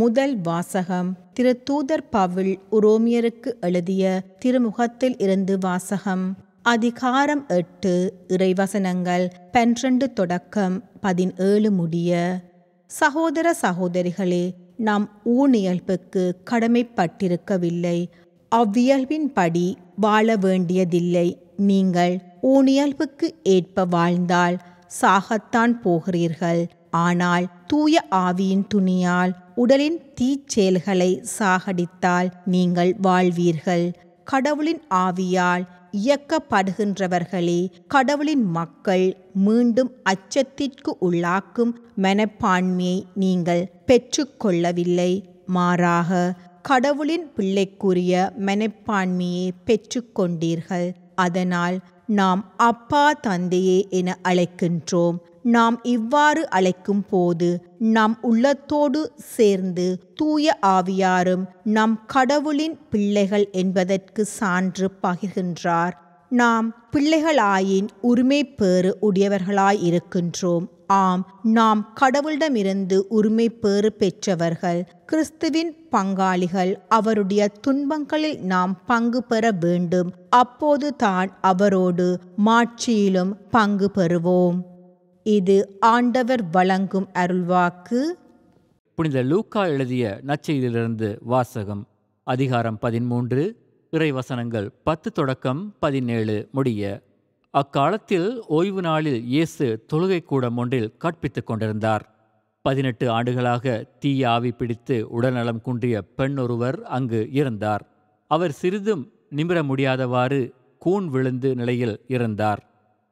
முதல் வாசகம் திரு தூதர் பவுல் உரோமியருக்கு எழுதிய திருமுகத்தில் இருந்து வாசகம் அதிகாரம் எட்டு இறைவசனங்கள் பன்னிரண்டு தொடக்கம் பதினேழு முடிய சகோதர சகோதரிகளே நாம் ஊனியல்புக்கு கடமைப்பட்டிருக்கவில்லை அவ்வியல்பின்படி வாழ வேண்டியதில்லை நீங்கள் ஊனியல்புக்கு ஏற்ப வாழ்ந்தால் சாகத்தான் போகிறீர்கள் ஆனால் தூய ஆவியின் துணியால் உடலின் தீச்செயல்களை சாகடித்தால் நீங்கள் வாழ்வீர்கள் கடவுளின் ஆவியால் இயக்கப்படுகின்றவர்களே கடவுளின் மக்கள் மீண்டும் அச்சத்திற்கு உள்ளாக்கும் மனப்பான்மையை நீங்கள் பெற்றுக்கொள்ளவில்லை மாறாக கடவுளின் பிள்ளைக்குரிய மனப்பான்மையை பெற்றுக்கொண்டீர்கள் அதனால் நாம் அப்பா தந்தையே என அழைக்கின்றோம் நாம் இவ்வாறு அழைக்கும் போது நம் உள்ளத்தோடு சேர்ந்து தூய ஆவியாரும் நம் கடவுளின் பிள்ளைகள் என்பதற்கு சான்று பகிர்கின்றார் நாம் பிள்ளைகளாயின் உரிமை பேறு உடையவர்களாயிருக்கின்றோம் ஆம் நாம் கடவுளிடமிருந்து உரிமை பேறு பெற்றவர்கள் கிறிஸ்துவின் பங்காளிகள் அவருடைய துன்பங்களில் நாம் பங்கு பெற வேண்டும் அப்போது தான் அவரோடு மாட்சியிலும் பங்கு பெறுவோம் இது ஆண்டவர் வழங்கும் அருள்வாக்கு புனித லூக்கா எழுதிய நச்சையிலிருந்து வாசகம் அதிகாரம் பதிமூன்று இறைவசனங்கள் பத்து தொடக்கம் பதினேழு முடிய அக்காலத்தில் ஓய்வு நாளில் இயேசு தொழுகை கூடம் ஒன்றில் கற்பித்துக் கொண்டிருந்தார் பதினெட்டு ஆண்டுகளாக தீய ஆவி பிடித்து உடல்நலம் குன்றிய பெண் ஒருவர் அங்கு இருந்தார் அவர் சிறிதும் நிமிர முடியாதவாறு கூன் விழுந்து நிலையில் இருந்தார்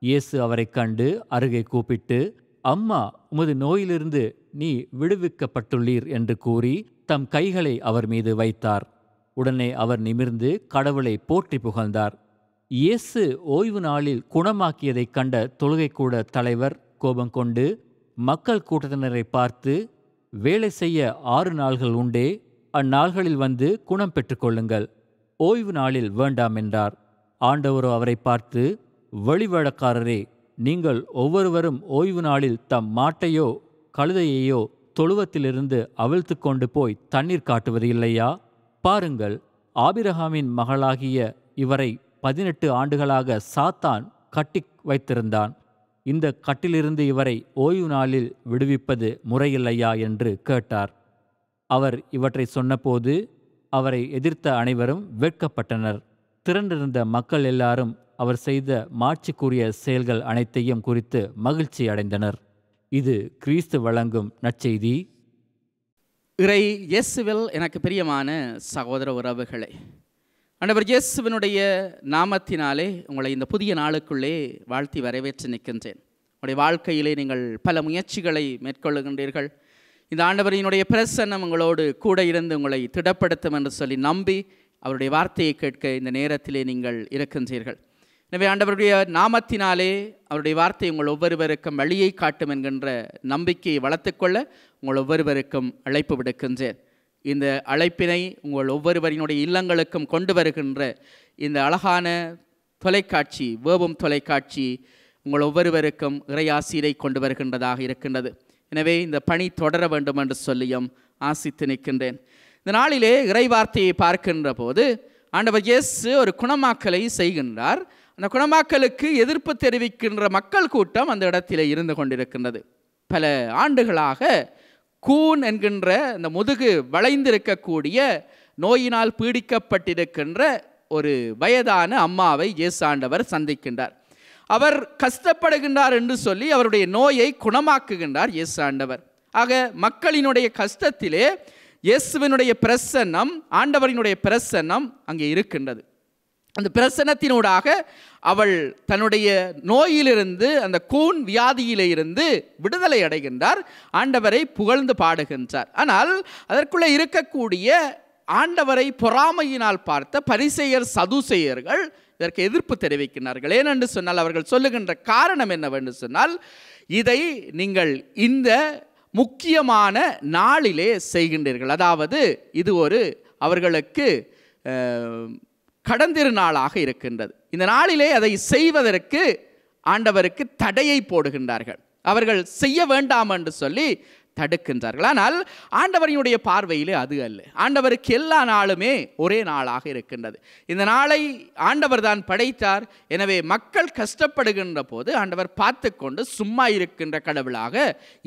இயேசு அவரை கண்டு அருகே கூப்பிட்டு அம்மா உமது நோயிலிருந்து நீ விடுவிக்கப்பட்டுள்ளீர் என்று கூறி தம் கைகளை அவர் மீது வைத்தார் உடனே அவர் நிமிர்ந்து கடவுளை போற்றி புகழ்ந்தார் இயேசு ஓய்வு நாளில் குணமாக்கியதைக் கண்ட கூட தலைவர் கோபம் கொண்டு மக்கள் கூட்டத்தினரை பார்த்து வேலை செய்ய ஆறு நாள்கள் உண்டே அந்நாள்களில் வந்து குணம் பெற்றுக்கொள்ளுங்கள் ஓய்வு நாளில் வேண்டாம் என்றார் ஆண்டவரோ அவரை பார்த்து வழிவழக்காரரே நீங்கள் ஒவ்வொருவரும் ஓய்வு நாளில் தம் மாட்டையோ கழுதையையோ தொழுவத்திலிருந்து அவிழ்த்து கொண்டு போய் தண்ணீர் காட்டுவது இல்லையா பாருங்கள் ஆபிரஹாமின் மகளாகிய இவரை பதினெட்டு ஆண்டுகளாக சாத்தான் கட்டி வைத்திருந்தான் இந்த கட்டிலிருந்து இவரை ஓய்வு நாளில் விடுவிப்பது முறையில்லையா என்று கேட்டார் அவர் இவற்றை சொன்னபோது அவரை எதிர்த்த அனைவரும் வெட்கப்பட்டனர் திரண்டிருந்த மக்கள் எல்லாரும் அவர் செய்த மாட்சிக்குரிய செயல்கள் அனைத்தையும் குறித்து மகிழ்ச்சி அடைந்தனர் இது கிறிஸ்து வழங்கும் நற்செய்தி இறை இயேசுவில் எனக்கு பிரியமான சகோதர உறவுகளை ஆண்டவர் இயேசுவனுடைய நாமத்தினாலே உங்களை இந்த புதிய நாளுக்குள்ளே வாழ்த்தி வரவேற்று நிற்கின்றேன் உங்களுடைய வாழ்க்கையிலே நீங்கள் பல முயற்சிகளை மேற்கொள்ளுகின்றீர்கள் இந்த ஆண்டவரினுடைய பிரசன்னம் உங்களோடு கூட இருந்து உங்களை திடப்படுத்தும் என்று சொல்லி நம்பி அவருடைய வார்த்தையை கேட்க இந்த நேரத்திலே நீங்கள் இருக்கின்றீர்கள் எனவே ஆண்டவருடைய நாமத்தினாலே அவருடைய வார்த்தை உங்கள் ஒவ்வொருவருக்கும் வழியை காட்டும் என்கின்ற நம்பிக்கையை வளர்த்துக்கொள்ள உங்கள் ஒவ்வொருவருக்கும் அழைப்பு விடுக்கின்றேன் இந்த அழைப்பினை உங்கள் ஒவ்வொருவரினுடைய இல்லங்களுக்கும் கொண்டு வருகின்ற இந்த அழகான தொலைக்காட்சி வேபம் தொலைக்காட்சி உங்கள் ஒவ்வொருவருக்கும் இறையாசீரை கொண்டு வருகின்றதாக இருக்கின்றது எனவே இந்த பணி தொடர வேண்டும் என்று சொல்லியும் ஆசித்து நிற்கின்றேன் இந்த நாளிலே இறைவார்த்தையை பார்க்கின்ற போது ஆண்டவர் இயேசு ஒரு குணமாக்கலை செய்கின்றார் அந்த குணமாக்கலுக்கு எதிர்ப்பு தெரிவிக்கின்ற மக்கள் கூட்டம் அந்த இடத்திலே இருந்து கொண்டிருக்கின்றது பல ஆண்டுகளாக கூன் என்கின்ற இந்த முதுகு வளைந்திருக்கக்கூடிய நோயினால் பீடிக்கப்பட்டிருக்கின்ற ஒரு வயதான அம்மாவை இயேசாண்டவர் சந்திக்கின்றார் அவர் கஷ்டப்படுகின்றார் என்று சொல்லி அவருடைய நோயை குணமாக்குகின்றார் ஏசாண்டவர் ஆக மக்களினுடைய கஷ்டத்திலே இயேசுவினுடைய பிரசன்னம் ஆண்டவரினுடைய பிரசன்னம் அங்கே இருக்கின்றது அந்த பிரசனத்தினூடாக அவள் தன்னுடைய நோயிலிருந்து அந்த கூன் வியாதியிலிருந்து விடுதலை அடைகின்றார் ஆண்டவரை புகழ்ந்து பாடுகின்றார் ஆனால் அதற்குள்ளே இருக்கக்கூடிய ஆண்டவரை பொறாமையினால் பார்த்த பரிசெயர் சதுசெயர்கள் இதற்கு எதிர்ப்பு தெரிவிக்கிறார்கள் ஏனென்று சொன்னால் அவர்கள் சொல்லுகின்ற காரணம் என்னவென்று சொன்னால் இதை நீங்கள் இந்த முக்கியமான நாளிலே செய்கின்றீர்கள் அதாவது இது ஒரு அவர்களுக்கு கடந்திரு நாளாக இருக்கின்றது இந்த நாளிலே அதை செய்வதற்கு ஆண்டவருக்கு தடையை போடுகின்றார்கள் அவர்கள் செய்ய வேண்டாம் என்று சொல்லி தடுக்கின்றார்கள் ஆனால் ஆண்டவரினுடைய பார்வையிலே அது அல்ல ஆண்டவருக்கு எல்லா நாளுமே ஒரே நாளாக இருக்கின்றது இந்த நாளை ஆண்டவர் தான் படைத்தார் எனவே மக்கள் கஷ்டப்படுகின்ற போது ஆண்டவர் பார்த்து கொண்டு சும்மா இருக்கின்ற கடவுளாக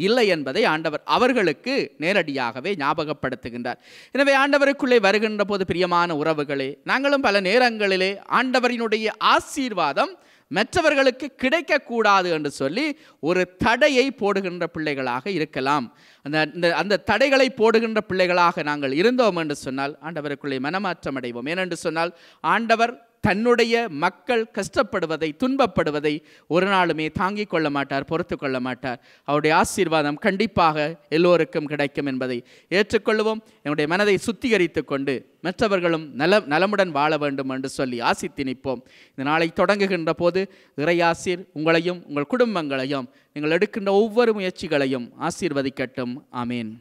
இல்லை என்பதை ஆண்டவர் அவர்களுக்கு நேரடியாகவே ஞாபகப்படுத்துகின்றார் எனவே ஆண்டவருக்குள்ளே வருகின்ற போது பிரியமான உறவுகளே நாங்களும் பல நேரங்களிலே ஆண்டவரினுடைய ஆசீர்வாதம் மற்றவர்களுக்கு கிடைக்கக்கூடாது என்று சொல்லி ஒரு தடையை போடுகின்ற பிள்ளைகளாக இருக்கலாம் அந்த அந்த தடைகளை போடுகின்ற பிள்ளைகளாக நாங்கள் இருந்தோம் என்று சொன்னால் ஆண்டவருக்குள்ளே மனமாற்றம் அடைவோம் ஏனென்று சொன்னால் ஆண்டவர் தன்னுடைய மக்கள் கஷ்டப்படுவதை துன்பப்படுவதை ஒரு நாளுமே தாங்கிக் கொள்ள மாட்டார் பொறுத்து கொள்ள மாட்டார் அவருடைய ஆசீர்வாதம் கண்டிப்பாக எல்லோருக்கும் கிடைக்கும் என்பதை ஏற்றுக்கொள்வோம் என்னுடைய மனதை சுத்திகரித்து கொண்டு மற்றவர்களும் நல நலமுடன் வாழ வேண்டும் என்று சொல்லி ஆசி திணிப்போம் இந்த நாளை தொடங்குகின்ற போது இறையாசிர் உங்களையும் உங்கள் குடும்பங்களையும் நீங்கள் எடுக்கின்ற ஒவ்வொரு முயற்சிகளையும் ஆசீர்வதிக்கட்டும் ஆமேன்